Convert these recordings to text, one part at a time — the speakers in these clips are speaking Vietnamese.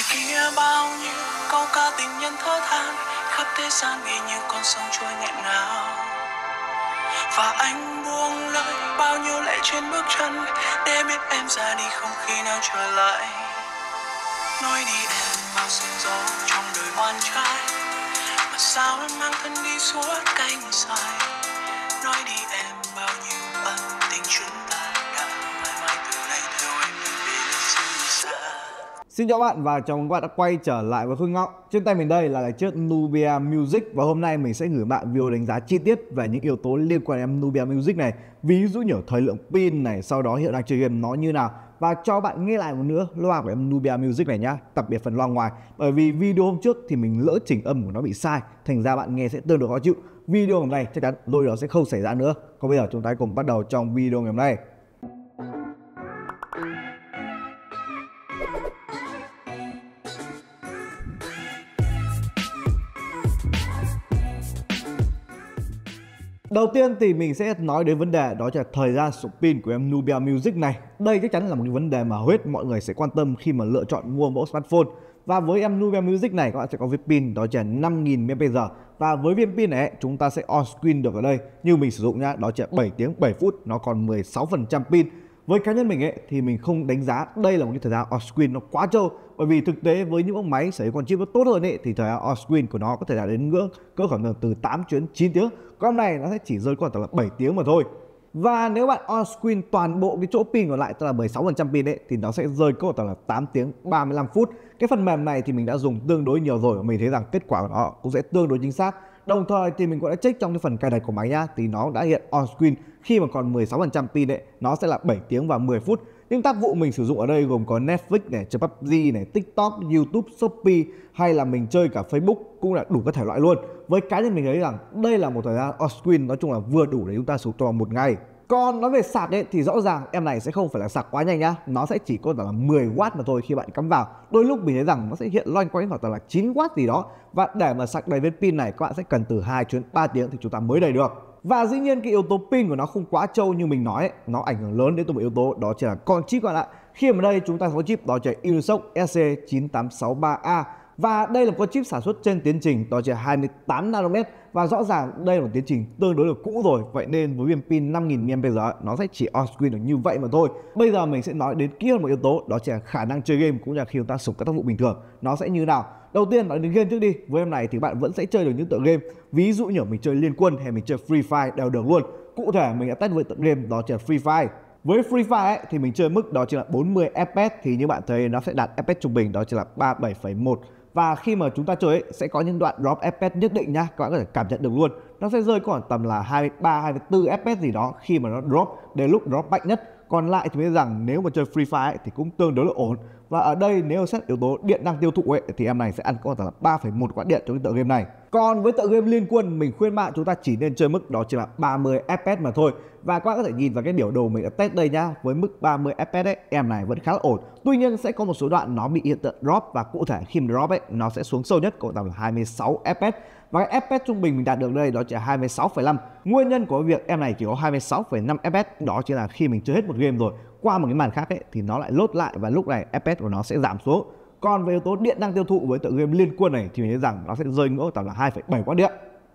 ngoài kia bao nhiêu câu ca tình nhân thơ than khắp thế gian vì như con sông trôi nghẹn ngào và anh buông lời bao nhiêu lệ trên bước chân để biết em ra đi không khi nào trở lại nói đi em bao sương gió trong đời oan trai mà sao em mang thân đi suốt cánh dài nói đi em bao nhiêu ân tình chung Xin chào bạn và chào mừng các bạn đã quay trở lại với Khương Ngọc Trên tay mình đây là cái chiếc Nubia Music Và hôm nay mình sẽ gửi bạn video đánh giá chi tiết về những yếu tố liên quan đến Nubia Music này Ví dụ như thời lượng pin này, sau đó hiệu năng chơi game nó như nào Và cho bạn nghe lại một nữa loa của em Nubia Music này nhá Đặc biệt phần loa ngoài Bởi vì video hôm trước thì mình lỡ chỉnh âm của nó bị sai Thành ra bạn nghe sẽ tương đối khó chịu Video hôm nay chắc chắn lỗi đó sẽ không xảy ra nữa Còn bây giờ chúng ta cùng bắt đầu trong video ngày hôm nay Đầu tiên thì mình sẽ nói đến vấn đề đó là thời gian sụp pin của em Nubia Music này. Đây chắc chắn là một cái vấn đề mà hầu hết mọi người sẽ quan tâm khi mà lựa chọn mua mẫu smartphone. Và với em Nubia Music này các bạn sẽ có viên pin đó là 5000 mAh và với viên pin này chúng ta sẽ on screen được ở đây. Như mình sử dụng nhá, đó là 7 tiếng 7 phút nó còn 16% pin với cá nhân mình ấy thì mình không đánh giá đây là một cái thời gian off screen nó quá trâu bởi vì thực tế với những mẫu máy sở hữu con chip nó tốt hơn ấy thì thời gian off screen của nó có thể đạt đến ngưỡng cỡ khoảng từ 8 chuyến 9 tiếng con này nó sẽ chỉ rơi khoảng tầm là 7 tiếng mà thôi và nếu bạn on screen toàn bộ cái chỗ pin còn lại tức là 16% pin ấy thì nó sẽ rơi có tầm là 8 tiếng 35 phút. Cái phần mềm này thì mình đã dùng tương đối nhiều rồi và mình thấy rằng kết quả của nó cũng sẽ tương đối chính xác. Đồng thời thì mình cũng đã check trong cái phần cài đặt của máy nhá thì nó đã hiện on screen khi mà còn 16% pin đấy, nó sẽ là 7 tiếng và 10 phút. Những tác vụ mình sử dụng ở đây gồm có Netflix này, chơi PUBG này, TikTok, YouTube, Shopee hay là mình chơi cả Facebook cũng là đủ các thể loại luôn. Với cá nhân mình thấy rằng đây là một thời gian off screen nói chung là vừa đủ để chúng ta sử dụng một ngày. Còn nói về sạc ấy, thì rõ ràng em này sẽ không phải là sạc quá nhanh nhá Nó sẽ chỉ có tầm là 10W mà thôi khi bạn cắm vào Đôi lúc mình thấy rằng nó sẽ hiện loanh quanh khoảng tầm là 9W gì đó Và để mà sạc đầy viên pin này các bạn sẽ cần từ 2 đến 3 tiếng thì chúng ta mới đầy được và dĩ nhiên cái yếu tố pin của nó không quá trâu như mình nói ấy, Nó ảnh hưởng lớn đến từ một yếu tố đó chỉ là con chip các bạn ạ Khi mà đây chúng ta có chip đó chỉ là Unisoc e SC9863A và đây là một con chip sản xuất trên tiến trình đó chỉ 28 nanomet và rõ ràng đây là một tiến trình tương đối là cũ rồi vậy nên với viên pin 5000 mAh nó sẽ chỉ on screen được như vậy mà thôi bây giờ mình sẽ nói đến kỹ hơn một yếu tố đó chỉ là khả năng chơi game cũng như là khi chúng ta sử các tác vụ bình thường nó sẽ như nào đầu tiên nói đến game trước đi với em này thì bạn vẫn sẽ chơi được những tựa game ví dụ như mình chơi liên quân hay mình chơi free fire đều được luôn cụ thể mình đã test với tựa game đó chỉ là free fire với Free Fire ấy, thì mình chơi mức đó chính là 40 FPS thì như bạn thấy nó sẽ đạt FPS trung bình đó chính là 37,1 và khi mà chúng ta chơi ấy, sẽ có những đoạn drop FPS nhất định nhá các bạn có thể cảm nhận được luôn nó sẽ rơi khoảng tầm là 23 24 FPS gì đó khi mà nó drop đến lúc drop mạnh nhất còn lại thì mình thấy rằng nếu mà chơi Free Fire thì cũng tương đối là ổn và ở đây nếu xét yếu tố điện năng tiêu thụ ấy, thì em này sẽ ăn có thể là 3,1 quả điện trong cái tựa game này còn với tựa game liên quân mình khuyên bạn chúng ta chỉ nên chơi mức đó chỉ là 30 fps mà thôi và các bạn có thể nhìn vào cái biểu đồ mình đã test đây nhá với mức 30 fps ấy em này vẫn khá là ổn tuy nhiên sẽ có một số đoạn nó bị hiện tượng drop và cụ thể khi drop ấy nó sẽ xuống sâu nhất có tầm là 26 fps và cái FPS trung bình mình đạt được đây đó chỉ là 26,5 nguyên nhân của việc em này chỉ có 26,5 FPS đó chính là khi mình chơi hết một game rồi qua một cái màn khác ấy, thì nó lại lốt lại và lúc này FPS của nó sẽ giảm xuống còn về yếu tố điện năng tiêu thụ với tựa game liên quân này thì mình thấy rằng nó sẽ rơi ngưỡng tầm là 2,7 watt điện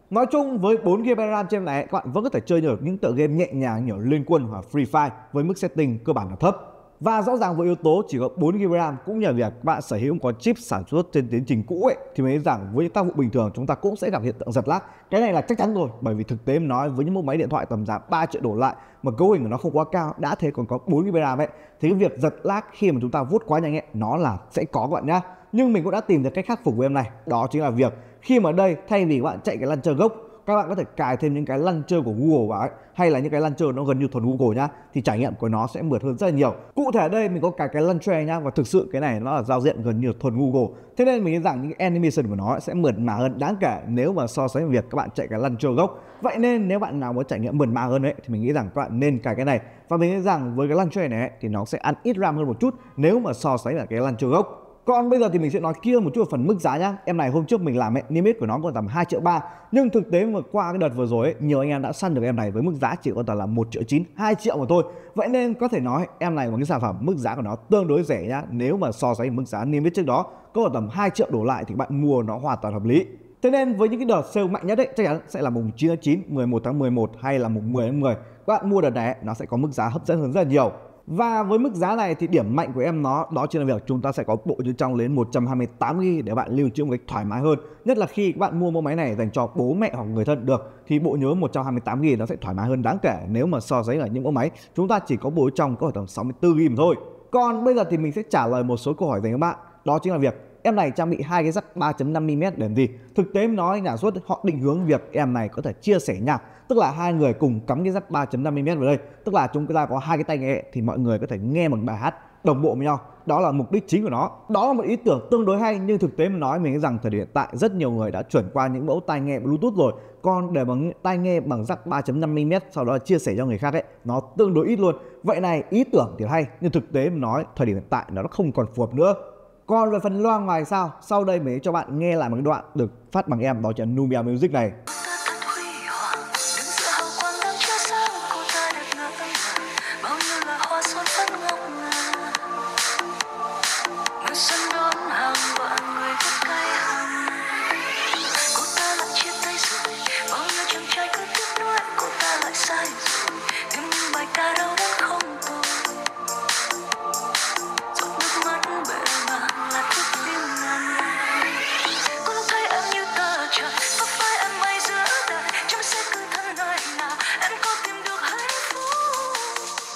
Nói chung với 4 GB RAM trên này các bạn vẫn có thể chơi được những tựa game nhẹ nhàng như Liên Quân hoặc Free Fire với mức setting cơ bản là thấp và rõ ràng với yếu tố chỉ có 4 GB RAM cũng như là việc bạn sở hữu có chip sản xuất trên tiến trình cũ ấy, thì mình nghĩ rằng với những tác vụ bình thường chúng ta cũng sẽ gặp hiện tượng giật lag cái này là chắc chắn rồi bởi vì thực tế nói với những mẫu máy điện thoại tầm giá 3 triệu đổ lại mà cấu hình của nó không quá cao đã thế còn có 4 GB RAM ấy thì cái việc giật lag khi mà chúng ta vuốt quá nhanh ấy nó là sẽ có các bạn nhá nhưng mình cũng đã tìm được cách khắc phục của em này đó chính là việc khi mà đây thay vì các bạn chạy cái lăn chờ gốc các bạn có thể cài thêm những cái launcher của Google vào ấy, hay là những cái launcher nó gần như thuần Google nhá thì trải nghiệm của nó sẽ mượt hơn rất là nhiều cụ thể đây mình có cài cái launcher nhá và thực sự cái này nó là giao diện gần như thuần Google thế nên mình nghĩ rằng những animation của nó sẽ mượt mà hơn đáng kể nếu mà so sánh việc các bạn chạy cái launcher gốc vậy nên nếu bạn nào muốn trải nghiệm mượt mà hơn ấy thì mình nghĩ rằng các bạn nên cài cái này và mình nghĩ rằng với cái launcher này ấy, thì nó sẽ ăn ít RAM hơn một chút nếu mà so sánh là cái launcher gốc còn bây giờ thì mình sẽ nói kia một chút về phần mức giá nhá. Em này hôm trước mình làm ấy, niêm yết của nó còn tầm 2 triệu 3 nhưng thực tế mà qua cái đợt vừa rồi ấy, nhiều anh em đã săn được em này với mức giá chỉ còn tầm là 1 triệu 9, 2 triệu mà thôi. Vậy nên có thể nói em này là một cái sản phẩm mức giá của nó tương đối rẻ nhá. Nếu mà so sánh mức giá niêm yết trước đó có còn tầm 2 triệu đổ lại thì bạn mua nó hoàn toàn hợp lý. Thế nên với những cái đợt sale mạnh nhất ấy chắc chắn sẽ là mùng 9 tháng 9, 11 tháng 11 hay là mùng 10 tháng 10. Các bạn mua đợt này nó sẽ có mức giá hấp dẫn hơn rất là nhiều. Và với mức giá này thì điểm mạnh của em nó đó chính là việc chúng ta sẽ có bộ nhớ trong đến 128GB để bạn lưu trữ một cách thoải mái hơn. Nhất là khi các bạn mua mẫu máy này dành cho bố mẹ hoặc người thân được thì bộ nhớ 128GB nó sẽ thoải mái hơn đáng kể nếu mà so sánh ở những mẫu máy chúng ta chỉ có bộ trong có tầm 64GB thôi. Còn bây giờ thì mình sẽ trả lời một số câu hỏi dành các bạn. Đó chính là việc em này trang bị hai cái jack 3.5mm để làm gì thực tế em nói nhà xuất họ định hướng việc em này có thể chia sẻ nhạc tức là hai người cùng cắm cái jack 3.5mm vào đây tức là chúng ta có hai cái tai nghe thì mọi người có thể nghe một bài hát đồng bộ với nhau đó là mục đích chính của nó đó là một ý tưởng tương đối hay nhưng thực tế mà nói mình nghĩ rằng thời điểm hiện tại rất nhiều người đã chuyển qua những mẫu tai nghe bluetooth rồi còn để bằng tai nghe bằng jack 3.5 mm sau đó chia sẻ cho người khác ấy nó tương đối ít luôn vậy này ý tưởng thì hay nhưng thực tế mà nói thời điểm hiện tại nó không còn phù hợp nữa còn về phần loa ngoài sao, sau đây mình sẽ cho bạn nghe lại một đoạn được phát bằng em đó chính là Nubia Music này.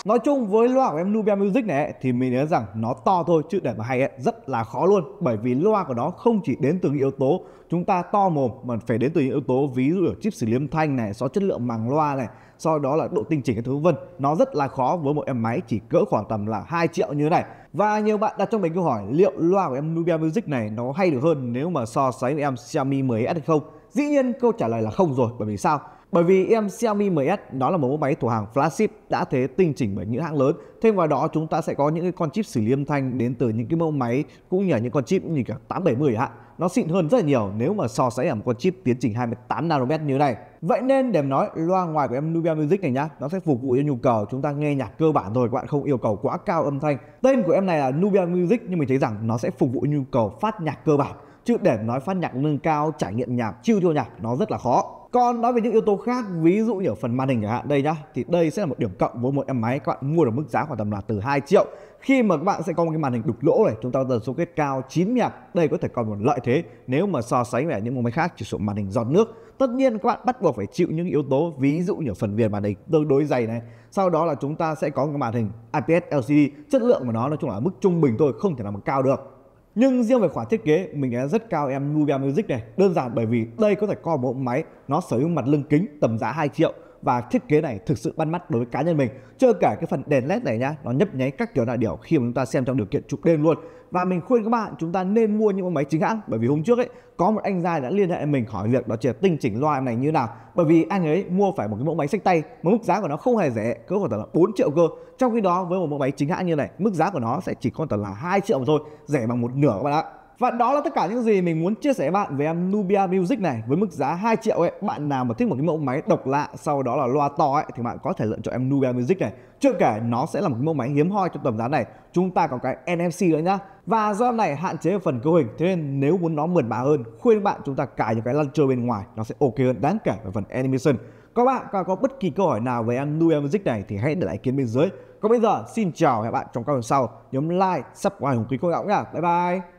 Nói chung với loa của em Nubia Music này thì mình nhớ rằng nó to thôi chứ để mà hay ấy, rất là khó luôn bởi vì loa của nó không chỉ đến từ những yếu tố chúng ta to mồm mà phải đến từ những yếu tố ví dụ ở chip xử lý âm thanh này, so chất lượng màng loa này, sau đó là độ tinh chỉnh các thứ vân. Nó rất là khó với một em máy chỉ cỡ khoảng tầm là 2 triệu như thế này. Và nhiều bạn đặt cho mình câu hỏi liệu loa của em Nubia Music này nó hay được hơn nếu mà so sánh với em Xiaomi 10S hay không? Dĩ nhiên câu trả lời là không rồi bởi vì sao? Bởi vì em Xiaomi 10S đó là một mẫu máy thuộc hàng flagship đã thế tinh chỉnh bởi những hãng lớn. Thêm vào đó chúng ta sẽ có những cái con chip xử lý âm thanh đến từ những cái mẫu máy cũng như là những con chip như cả 870 ạ. Nó xịn hơn rất là nhiều nếu mà so sánh ở một con chip tiến trình 28 nanomet như này. Vậy nên để nói loa ngoài của em Nubia Music này nhá, nó sẽ phục vụ cho nhu cầu chúng ta nghe nhạc cơ bản rồi, các bạn không yêu cầu quá cao âm thanh. Tên của em này là Nubia Music nhưng mình thấy rằng nó sẽ phục vụ nhu cầu phát nhạc cơ bản chứ để nói phát nhạc nâng cao trải nghiệm nhạc chiêu theo nhạc nó rất là khó còn nói về những yếu tố khác, ví dụ như ở phần màn hình chẳng hạn đây nhá, thì đây sẽ là một điểm cộng với một em máy các bạn mua được mức giá khoảng tầm là từ 2 triệu. Khi mà các bạn sẽ có một cái màn hình đục lỗ này, chúng ta tần số kết cao 9 nhạc, đây có thể còn một lợi thế nếu mà so sánh với những mẫu máy khác chỉ số màn hình giọt nước. Tất nhiên các bạn bắt buộc phải chịu những yếu tố ví dụ như ở phần viền màn hình tương đối dày này. Sau đó là chúng ta sẽ có một cái màn hình IPS LCD, chất lượng của nó nói chung là mức trung bình thôi, không thể nào mà cao được nhưng riêng về khoản thiết kế mình đánh rất cao em Nubia Music này đơn giản bởi vì đây có thể coi một bộ máy nó sở hữu mặt lưng kính tầm giá 2 triệu và thiết kế này thực sự bắt mắt đối với cá nhân mình chưa kể cái phần đèn led này nhá nó nhấp nháy các kiểu là điều khi mà chúng ta xem trong điều kiện chụp đêm luôn và mình khuyên các bạn chúng ta nên mua những con máy chính hãng bởi vì hôm trước ấy có một anh giai đã liên hệ mình hỏi việc đó chỉ là tinh chỉnh loa này như nào bởi vì anh ấy mua phải một cái mẫu máy sách tay mà mức giá của nó không hề rẻ cỡ khoảng tầm là 4 triệu cơ trong khi đó với một mẫu máy chính hãng như này mức giá của nó sẽ chỉ còn tầm là hai triệu thôi rẻ bằng một nửa các bạn ạ và đó là tất cả những gì mình muốn chia sẻ với bạn về em Nubia Music này với mức giá 2 triệu ấy. Bạn nào mà thích một cái mẫu máy độc lạ sau đó là loa to ấy thì bạn có thể lựa chọn em Nubia Music này. Chưa kể nó sẽ là một cái mẫu máy hiếm hoi trong tầm giá này. Chúng ta có cái NFC nữa nhá. Và do em này hạn chế ở phần cấu hình thế nên nếu muốn nó mượt mà hơn khuyên bạn chúng ta cài những cái launcher bên ngoài nó sẽ ok hơn đáng kể về phần animation. Các bạn còn có bất kỳ câu hỏi nào về em Nubia Music này thì hãy để lại ý kiến bên dưới. Còn bây giờ xin chào và hẹn bạn trong các lần sau. Nhấn like, subscribe hùng ký cô gạo nha Bye bye.